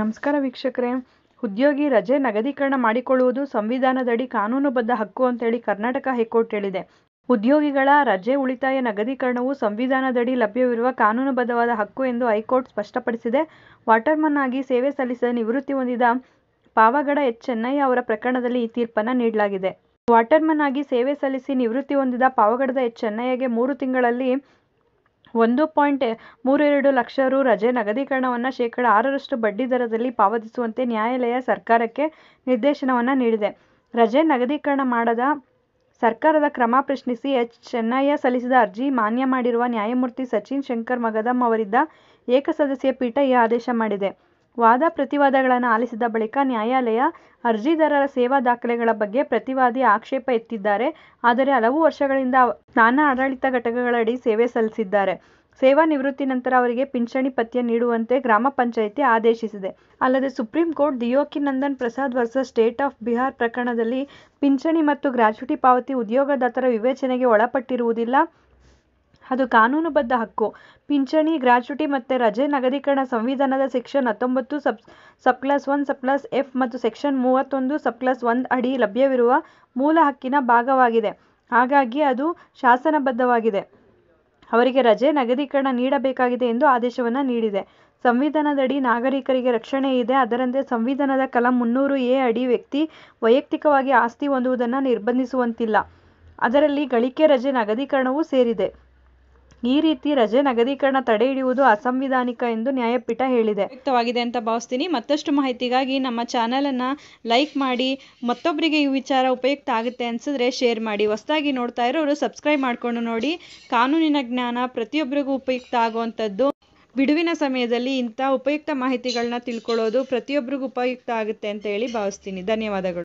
ನಮಸ್ಕಾರ ವೀಕ್ಷಕರೇ ಉದ್ಯೋಗಿ ರಜೆ ನಗದೀಕರಣ ಮಾಡಿಕೊಳ್ಳುವುದು ಸಂವಿಧಾನದಡಿ ಕಾನೂನುಬದ್ಧ ಹಕ್ಕು ಅಂತೇಳಿ ಕರ್ನಾಟಕ ಹೈಕೋರ್ಟ್ ಹೇಳಿದೆ ಉದ್ಯೋಗಿಗಳ ರಜೆ ಉಳಿತಾಯ ನಗದೀಕರಣವು ಸಂವಿಧಾನದಡಿ ಲಭ್ಯವಿರುವ ಕಾನೂನುಬದ್ಧವಾದ ಹಕ್ಕು ಎಂದು ಹೈಕೋರ್ಟ್ ಸ್ಪಷ್ಟಪಡಿಸಿದೆ ವಾಟರ್ಮನ್ ಆಗಿ ಸೇವೆ ಸಲ್ಲಿಸಿದ ನಿವೃತ್ತಿ ಹೊಂದಿದ ಪಾವಗಡ ಎಚ್ ಚೆನ್ನೈ ಅವರ ಪ್ರಕರಣದಲ್ಲಿ ಈ ತೀರ್ಪನ್ನು ನೀಡಲಾಗಿದೆ ವಾಟರ್ಮನ್ ಆಗಿ ಸೇವೆ ಸಲ್ಲಿಸಿ ನಿವೃತ್ತಿ ಹೊಂದಿದ ಪಾವಗಡದ ಎಚ್ ಚೆನ್ನಯ್ಯಗೆ ಮೂರು ತಿಂಗಳಲ್ಲಿ ಒಂದು ಪಾಯಿಂಟ್ ಮೂರು ಎರಡು ಲಕ್ಷ ರು ರಜೆ ನಗದೀಕರಣವನ್ನು ಶೇಕಡ ಆರರಷ್ಟು ಬಡ್ಡಿ ದರದಲ್ಲಿ ಪಾವತಿಸುವಂತೆ ನ್ಯಾಯಾಲಯ ಸರ್ಕಾರಕ್ಕೆ ನಿರ್ದೇಶನವನ್ನು ನೀಡಿದೆ. ರಜೆ ನಗದೀಕರಣ ಮಾಡದ ಸರ್ಕಾರದ ಕ್ರಮ ಪ್ರಶ್ನಿಸಿ ಎಚ್. ಚೆನ್ನಯ್ಯ ಸಲ್ಲಿಸಿದ ಅರ್ಜಿ ಮಾನ್ಯ ಮಾಡಿರುವ ನ್ಯಾಯಮೂರ್ತಿ ಸಚಿನ್ ಶಂಕರ್ ಮಗದಂ ಅವರಿದ್ದ ಏಕಸದಸ್ಯ ಪೀಠ ಈ ಆದೇಶ ಮಾಡಿದೆ. ವಾದ ಪ್ರತಿವಾದಗಳನ್ನು ಆಲಿಸಿದ ಬಳಿಕ ನ್ಯಾಯಾಲಯ ಅರ್ಜಿದಾರರ ಸೇವಾ ದಾಖಲೆಗಳ ಬಗ್ಗೆ ಪ್ರತಿವಾದಿ ಆಕ್ಷೇಪ ಎತ್ತಿದ್ದಾರೆ. ಆದರೆ ಹಲವು ವರ್ಷಗಳಿಂದ ನಾನಾ ಆಡಳಿತ ಘಟಕಗಳಡಿ ಸೇವೆ ಸಲ್ಲಿಸಿದ್ದಾರೆ. ಸೇವಾ ನಿವೃತ್ತಿ ನಂತರ ಅವರಿಗೆ ಪಿಂಚಣಿ ಪಥ್ಯ ನೀಡುವಂತೆ ಗ್ರಾಮ ಪಂಚಾಯಿತಿ ಆದೇಶಿಸಿದೆ. ಅಲ್ಲದೆ Supreme Court Deoki Nandan Prasad versus State of Bihar ಪ್ರಕರಣದಲ್ಲಿ ಪಿಂಚಣಿ ಮತ್ತು ಗ್ರಾಚ್ಯುಟಿ ಪಾವತಿ ಉದ್ಯೋಗದಾತರ ವಿವೇಚನೆಗೆ ಒಳಪಟ್ಟಿರುವುದಿಲ್ಲ ಅದು ಕಾನೂನುಬದ್ಧ ಹಕ್ಕು. ಪಿಂಚಣಿ, ಗ್ರಾಚ್ಯುಟಿ ಮತ್ತು ರಜೆ ನಗದೀಕರಣ ಸಂವಿಧಾನದ ಸೆಕ್ಷನ್ ಹತ್ತೊಂಬತ್ತು ಸಬ್ಕ್ಲಾಸ್ ಒನ್ ಸಬ್ಕ್ಲಾಸ್ ಎಫ್ ಮತ್ತು ಸೆಕ್ಷನ್ ಮೂವತ್ತೊಂದು ಸಬ್ಕ್ಲಾಸ್ ಒನ್ ಅಡಿ ಲಭ್ಯವಿರುವ ಮೂಲ ಹಕ್ಕಿನ ಭಾಗವಾಗಿದೆ. ಹಾಗಾಗಿ ಅದು ಶಾಸನಬದ್ಧವಾಗಿದೆ. ಅವರಿಗೆ ರಜೆ, ನಗದೀಕರಣ ನೀಡಬೇಕಾಗಿದೆ ಎಂದು ಆದೇಶವನ್ನು ನೀಡಿದೆ. ಸಂವಿಧಾನದಡಿ ನಾಗರಿಕರಿಗೆ ರಕ್ಷಣೆ ಇದೆ. ಅದರಂತೆ ಸಂವಿಧಾನದ ಕಲಂ ಮುನ್ನೂರು ಎ ಅಡಿ ವ್ಯಕ್ತಿ ವೈಯಕ್ತಿಕವಾಗಿ ಆಸ್ತಿ ಹೊಂದುವುದನ್ನು ನಿರ್ಬಂಧಿಸುವಂತಿಲ್ಲ. ಅದರಲ್ಲಿ ಗಳಿಕೆ ರಜೆ, ನಗದೀಕರಣವೂ ಸೇರಿದೆ. ಈ ರೀತಿ ರಜೆ ನಗದೀಕರಣ ತಡೆ ಹಿಡಿಯುವುದು ಅಸಂವಿಧಾನಿಕ ಎಂದು ನ್ಯಾಯಪೀಠ ಹೇಳಿದೆ ವ್ಯಕ್ತವಾಗಿದೆ ಅಂತ ಭಾವಿಸ್ತೀನಿ ಮತ್ತಷ್ಟು ಮಾಹಿತಿಗಾಗಿ ನಮ್ಮ ಅನ್ನ ಲೈಕ್ ಮಾಡಿ ಮತ್ತೊಬ್ಬರಿಗೆ ಈ ವಿಚಾರ ಉಪಯುಕ್ತ ಆಗುತ್ತೆ ಅನ್ಸಿದ್ರೆ ಶೇರ್ ಮಾಡಿ ಹೊಸದಾಗಿ ನೋಡ್ತಾ ಇರೋರು ಸಬ್ಸ್ಕ್ರೈಬ್ ಮಾಡಿಕೊಂಡು ನೋಡಿ ಕಾನೂನಿನ ಜ್ಞಾನ ಪ್ರತಿಯೊಬ್ಬರಿಗೂ ಉಪಯುಕ್ತ ಆಗುವಂಥದ್ದು ಬಿಡುವಿನ ಸಮಯದಲ್ಲಿ ಇಂಥ ಉಪಯುಕ್ತ ಮಾಹಿತಿಗಳನ್ನ ತಿಳ್ಕೊಳ್ಳೋದು ಪ್ರತಿಯೊಬ್ಬರಿಗೂ ಉಪಯುಕ್ತ ಆಗುತ್ತೆ ಅಂತ ಹೇಳಿ ಭಾವಿಸ್ತೀನಿ ಧನ್ಯವಾದಗಳು